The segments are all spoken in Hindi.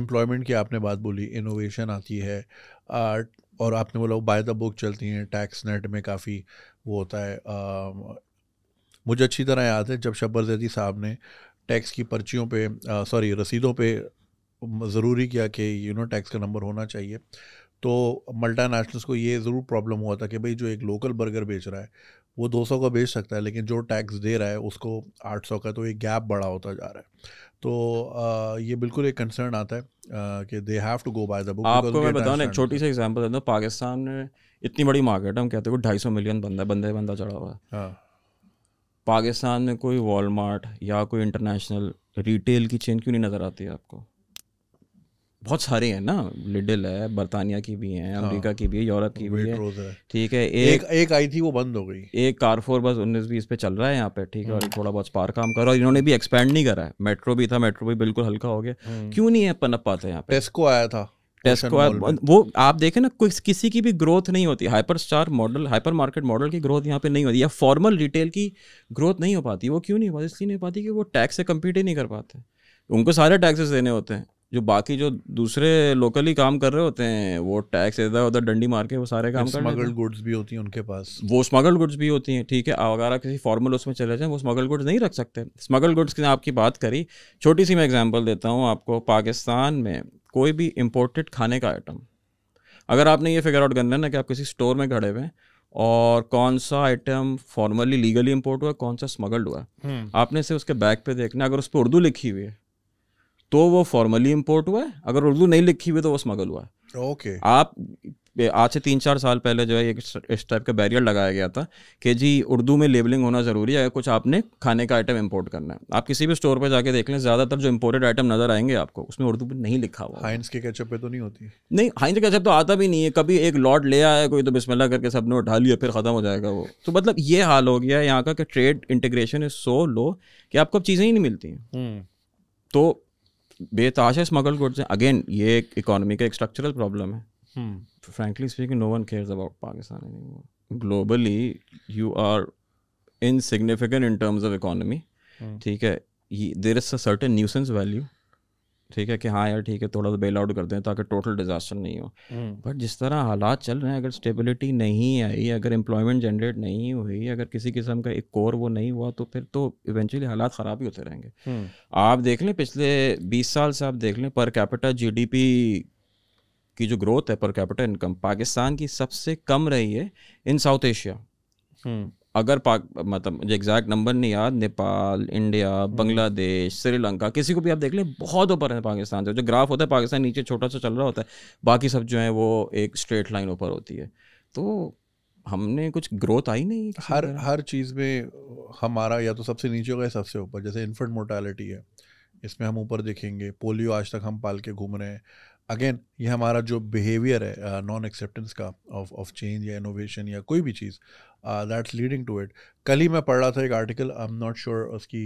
एम्प्लॉयमेंट की आपने बात बोली इनोवेशन आती है आर्ट और आपने बोला बाय द बुक चलती हैं टैक्स नेट में काफ़ी वो होता है आ, मुझे अच्छी तरह याद है जब शब्बर जैदी साहब ने टैक्स की पर्चियों पे सॉरी रसीदों पे ज़रूरी किया कि यू नो टैक्स का नंबर होना चाहिए तो मल्टा नेशनल्स को ये ज़रूर प्रॉब्लम हुआ था कि भाई जो एक लोकल बर्गर बेच रहा है वो दो सौ का बेच सकता है लेकिन जो टैक्स दे रहा है उसको आठ सौ का तो एक गैप बड़ा होता जा रहा है तो आ, ये बिल्कुल एक कंसर्न आता है आ, कि they have to go by the book आपको मैं बताऊं एक छोटी सी एग्जांपल देता हूं पाकिस्तान में इतनी बड़ी मार्केट है हम कहते हैं ढाई सौ मिलियन बंदा बंदे बंदा चढ़ा हुआ है हाँ। पाकिस्तान में कोई वॉलमार्ट या कोई इंटरनेशनल रिटेल की चेन क्यों नहीं नज़र आती है आपको बहुत सारे हैं ना लिडल है बरतानिया की भी हैं हाँ। अमेरिका हाँ, की भी है यूरोप की भी है ठीक है एक एक, एक आई थी वो बंद हो गई एक कारफोर बस उन्नीस बीस पे चल रहा है यहाँ पे ठीक है और हम्म। थोड़ा बहुत स्पार काम कर रहा है इन्होंने भी एक्सपेंड नहीं करा है मेट्रो भी था मेट्रो भी बिल्कुल हल्का हो गया हम्म। क्यों नहीं है पनप पाते यहाँ टेस्को आया था टेस्को वो आप देखें ना कुछ किसी की भी ग्रोथ नहीं होती hyper star model hyper market model की ग्रोथ यहाँ पे नहीं होती या फॉर्मल रिटेल की ग्रोथ नहीं हो पाती वो क्यों नहीं हो पाती इसलिए नहीं हो पाती कि वो टैक्स से कम्पीट ही नहीं कर पाते उनको सारे टैक्सेस देने होते हैं जो बाकी जो दूसरे लोकली काम कर रहे होते हैं वो टैक्स इधर उधर डंडी मार के वो सारे काम कर स्मगल्ड गुड्स भी होती हैं उनके पास वो स्मगल्ड गुड्स भी होती हैं ठीक है अगर किसी फॉर्मल उसमें चले जाएं वो स्मगल गुड्स नहीं रख सकते स्मगल गुड्स की आपकी बात करी छोटी सी मैं एग्जाम्पल देता हूँ आपको पाकिस्तान में कोई भी इम्पोर्टेड खाने का आइटम अगर आपने ये फिगर आउट करना है ना कि आप किसी स्टोर में खड़े हुए हैं और कौन सा आइटम फॉर्मली लीगली इम्पोर्ट हुआ कौन सा स्मगल्ड हुआ हम्म। आपने से उसके बैक पे देखना अगर उस पर उर्दू लिखी हुई है तो वो फॉर्मली इम्पोर्ट हुआ है अगर उर्दू नहीं लिखी हुई तो वो स्मगल हुआ है ओके आप आज से तीन चार साल पहले जो है एक इस टाइप का बैरियर लगाया गया था कि जी उर्दू में लेबलिंग होना ज़रूरी है कुछ आपने खाने का आइटम इंपोर्ट करना है आप किसी भी स्टोर पर जाके देख लें ज़्यादातर जो इंपोर्टेड आइटम नज़र आएंगे आपको उसमें उर्दू में नहीं लिखा हुआ हाइंस के कैचअप पे तो नहीं होती नहीं हाइंस के कैचअप तो आता भी नहीं है कभी एक लॉट ले आया कोई तो बिस्मिल्लाह करके सब ने उठा लिया फिर ख़त्म हो जाएगा वो तो मतलब ये हाल हो गया है यहाँ का कि trade integration is so low कि आपको अब चीज़ें ही नहीं मिलती हम्म। तो बेताशे स्मगल गुड्स हैं अगेन ये एक इकोनॉमी का एक स्ट्रक्चरल प्रॉब्लम है frankly speaking no one cares about Pakistan globally you are insignificant in terms of economy ठीक है there is a certain nuisance value ठीक है कि हाँ यार ठीक है थोड़ा सा बेल आउट कर दें ताकि टोटल डिजास्टर नहीं हो बट हम्म। जिस तरह हालात चल रहे हैं अगर स्टेबिलिटी नहीं आई अगर एम्प्लॉयमेंट जनरेट नहीं हुई अगर किसी किस्म का एक कोर वो नहीं हुआ तो फिर तो इवेंचुअली हालात ख़राब ही होते रहेंगे हम्म। आप देख लें पिछले बीस साल से आप देख लें पर कैपिटा जी की जो ग्रोथ है पर कैपिटा इनकम पाकिस्तान की सबसे कम रही है इन साउथ एशिया अगर पाक मतलब मुझे एग्जैक्ट नंबर नहीं याद नेपाल इंडिया बांग्लादेश श्रीलंका किसी को भी आप देख लें बहुत ऊपर है पाकिस्तान से जो ग्राफ होता है पाकिस्तान नीचे छोटा सा चल रहा होता है बाकी सब जो है वो एक स्ट्रेट लाइन ऊपर होती है तो हमने कुछ ग्रोथ आई नहीं हर हर चीज़ में हमारा या तो सबसे नीचे होगा या सबसे ऊपर जैसे इन्फेंट मोर्टेलिटी है इसमें हम ऊपर देखेंगे पोलियो आज तक हम पाल के घूम रहे हैं अगेन ये हमारा जो बिहेवियर है नॉन uh, एक्सेप्टेंस का ऑफ ऑफ चेंज या इनोवेशन या कोई भी चीज़ दैट्स लीडिंग टू इट कल ही मैं पढ़ रहा था एक article I am not sure उसकी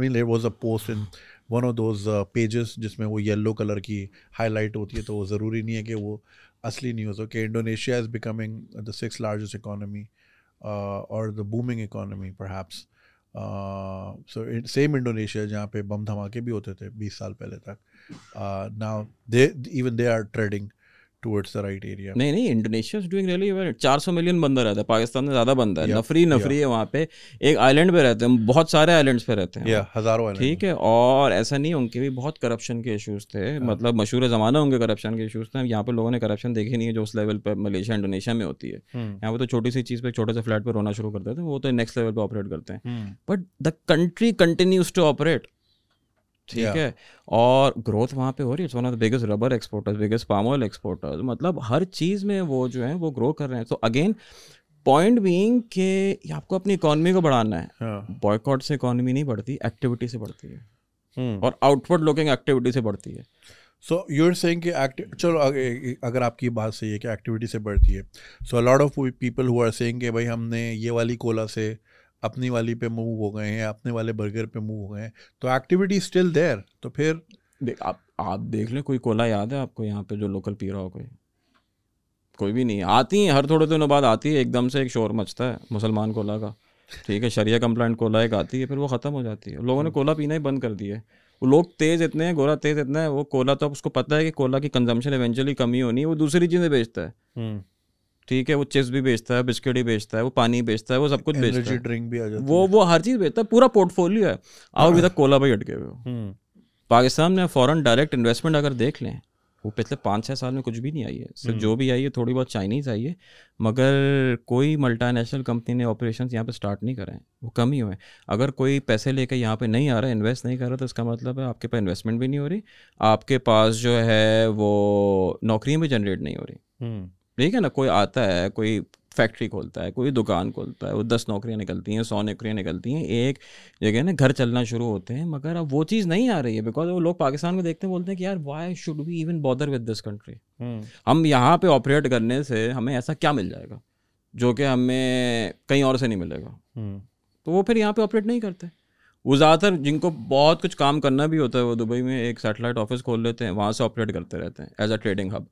mean there was a post in one of those pages जिसमें वो येलो कलर की हाईलाइट होती है तो वो ज़रूरी नहीं है कि वो असली न्यूज़ हो कि Indonesia is becoming the six largest economy और the booming economy perhaps so same Indonesia जहाँ पे बम धमाके भी होते थे बीस साल पहले तक now they even they are trading towards the right area नहीं नहीं Indonesia doing really well 400 million बंदा रहता है पाकिस्तान में ज्यादा बंदा है नफरी नफरी है वहाँ पे एक आइलैंड पे रहते हैं बहुत सारे आइलैंड्स पे रहते हैं yeah, हजारों ठीक है और ऐसा नहीं उनके भी बहुत करप्शन के इशूज थे मतलब मशहूर ज़माना उनके करप्शन के इशूज थे यहाँ पे लोगों ने करप्शन देखी नहीं है जो उस लेवल पर मलेशिया इंडोनेशिया में होती है hmm. यहाँ पे तो छोटी सी चीज़ पे छोटे से फ्लैट पर रोना शुरू करते थे वो तो नेक्स्ट लेवल पर ऑपरेट करते हैं but the country continues to operate ठीक है और ग्रोथ वहाँ पे हो रही है biggest rubber exporters biggest palm oil exporters मतलब हर चीज़ में वो जो है वो ग्रो कर रहे हैं तो अगेन पॉइंट बीइंग के आपको अपनी इकोनॉमी को बढ़ाना है बॉयकॉट से इकोनॉमी नहीं बढ़ती एक्टिविटी से बढ़ती है hmm. और आउटवर्ड लुकिंग एक्टिविटी से बढ़ती है सो आर सेइंग कि चलो अगर आपकी बात सही है कि एक्टिविटी से बढ़ती है so lot of people who are saying कि भाई हमने ये वाली कोला से अपनी वाली पे मूव हो गए हैं अपने वाले बर्गर पे मूव हो गए हैं तो एक्टिविटी स्टिल देयर तो फिर देख आप आप देख लें कोई कोला याद है आपको यहाँ पे जो लोकल पी रहा हो कोई कोई भी नहीं आती है हर थोड़े दिनों बाद आती है एकदम से एक शोर मचता है मुसलमान कोला का ठीक है शरिया कंप्लाइंट कोला एक आती है फिर वो ख़त्म हो जाती है लोगों ने कोला पीना ही बंद कर दिया है वो लोग तेज़ इतने हैं गोरा तेज़ इतना है वो कोला तो अब उसको पता है कि कोला की कंजम्पशन इवेंचुअली कमी होनी है वो दूसरी चीज़ें बेचता है हम्म। ठीक है वो चिप्स भी बेचता है बिस्किट ही बेचता है वो पानी बेचता है वो सब कुछ बेचता है ड्रिंक भी आ जाता वो वो हर चीज़ बेचता है पूरा पोर्टफोलियो है आओ अभी तक कोला भाई अटके हुए हो हम्म। पाकिस्तान में फॉरन डायरेक्ट इन्वेस्टमेंट अगर देख लें वो पिछले पाँच छः साल में कुछ भी नहीं आई है सिर्फ हम्म। जो भी आई है थोड़ी बहुत चाइनीज आई है मगर कोई मल्टानेशनल कंपनी ने ऑपरेशन यहाँ पे स्टार्ट नहीं कराए वो कम ही हुए अगर कोई पैसे लेकर यहाँ पे नहीं आ रहा इन्वेस्ट नहीं कर रहा तो इसका मतलब है आपके पास इन्वेस्टमेंट भी नहीं हो रही आपके पास जो है वो नौकरियाँ भी जनरेट नहीं हो रही हम्म। ठीक है ना कोई आता है कोई फैक्ट्री खोलता है कोई दुकान खोलता है वो दस नौकरियाँ निकलती हैं सौ नौकरियाँ निकलती हैं एक जगह ना घर चलना शुरू होते हैं मगर अब वो चीज़ नहीं आ रही है बिकॉज वो लोग पाकिस्तान को देखते हैं बोलते हैं कि यार why should we even bother with this country हम यहाँ पे ऑपरेट करने से हमें ऐसा क्या मिल जाएगा जो कि हमें कहीं और से नहीं मिलेगा हम्म। तो वो फिर यहाँ पे ऑपरेट नहीं करते वो ज़्यादातर जिनको बहुत कुछ काम करना भी होता है वो दुबई में एक सेटेलाइट ऑफिस खोल लेते हैं वहाँ से ऑपरेट करते रहते हैं एज अ ट्रेडिंग हब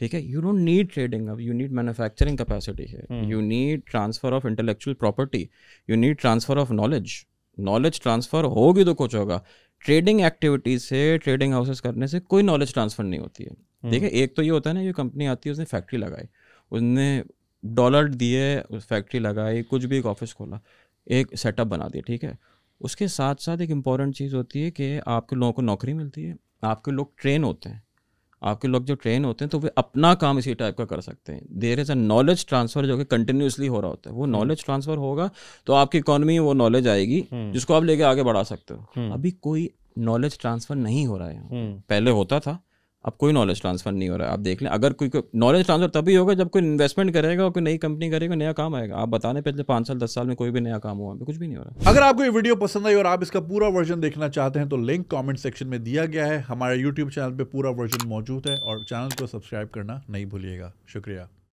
ठीक है you don't need trading hub you need manufacturing capacity है you need transfer of intellectual property you need transfer of knowledge knowledge transfer होगी तो कुछ होगा ट्रेडिंग एक्टिविटीज से ट्रेडिंग हाउसेस करने से कोई नॉलेज ट्रांसफर नहीं होती है हम्म। ठीक है एक तो ये होता है ना ये कंपनी आती है उसने फैक्ट्री लगाई उसने डॉलर दिए फैक्ट्री लगाई कुछ भी एक ऑफिस खोला एक सेटअप बना दिया ठीक है उसके साथ साथ एक इम्पॉर्टेंट चीज़ होती है कि आपके लोगों को नौकरी मिलती है आपके लोग ट्रेन होते हैं आपके लोग जो ट्रेन होते हैं तो वे अपना काम इसी टाइप का कर सकते हैं there is a knowledge transfer जो कि कंटिन्यूसली हो रहा होता है वो नॉलेज हम्म। ट्रांसफ़र होगा तो आपकी इकोनॉमी में वो नॉलेज आएगी हम्म। जिसको आप लेके आगे बढ़ा सकते हो हम्म। अभी कोई नॉलेज ट्रांसफ़र नहीं हो रहा है पहले होता था अब कोई नॉलेज ट्रांसफर नहीं हो रहा है आप देख लें अगर कोई नॉलेज ट्रांसफर तभी होगा जब कोई इन्वेस्टमेंट करेगा और कोई नई कंपनी करेगा नया काम आएगा आप बताने पिछले पाँच साल दस साल में कोई भी नया काम हुआ कुछ भी नहीं हो रहा अगर आपको ये वीडियो पसंद आई और आप इसका पूरा वर्जन देखना चाहते हैं तो लिंक कॉमेंट सेक्शन में दिया गया है हमारे यूट्यूब चैनल पर पूरा वर्जन मौजूद है और चैनल को सब्सक्राइब करना नहीं भूलिएगा शुक्रिया